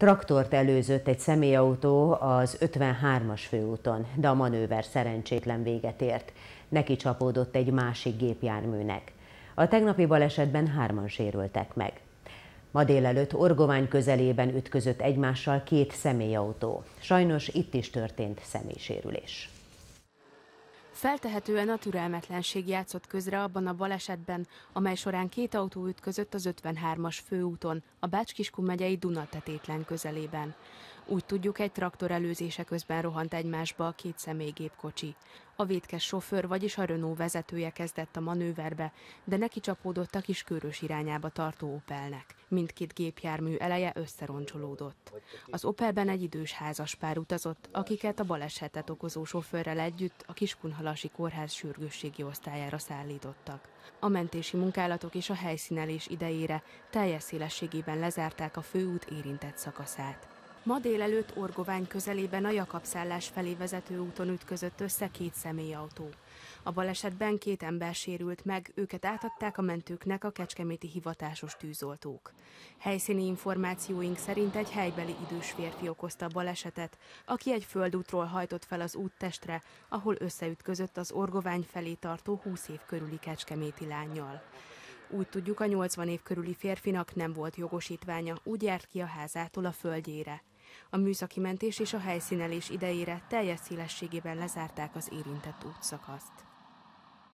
Traktort előzött egy személyautó az 53-as főúton, de a manőver szerencsétlen véget ért. Neki csapódott egy másik gépjárműnek. A tegnapi balesetben hárman sérültek meg. Ma délelőtt Orgovány közelében ütközött egymással két személyautó. Sajnos itt is történt személysérülés. Feltehetően a türelmetlenség játszott közre abban a balesetben, amely során két autó ütközött az 53-as főúton, a Bácskiskun megyei Dunatetétlen közelében. Úgy tudjuk, egy traktor előzése közben rohant egymásba a két személygépkocsi. A vétkes sofőr, vagyis a Renault vezetője kezdett a manőverbe, de neki csapódott a kis körös irányába tartó Opelnek. Mindkét gépjármű eleje összeroncsolódott. Az Opelben egy idős házas pár utazott, akiket a balesetet okozó sofőrrel együtt a Kiskunhalasi Kórház sürgősségi osztályára szállítottak. A mentési munkálatok és a helyszínelés idejére teljes szélességében lezárták a főút érintett szakaszát. Ma délelőtt Orgovány közelében a Jakabszállás felé vezető úton ütközött össze két személyautó. A balesetben két ember sérült meg, őket átadták a mentőknek a kecskeméti hivatásos tűzoltók. Helyszíni információink szerint egy helybeli idős férfi okozta a balesetet, aki egy földútról hajtott fel az úttestre, ahol összeütközött az Orgovány felé tartó 20 év körüli kecskeméti lányjal. Úgy tudjuk, a 80 év körüli férfinak nem volt jogosítványa, úgy járt ki a házától a földjére. A műszaki mentés és a helyszínelés idejére teljes szélességében lezárták az érintett útszakaszt.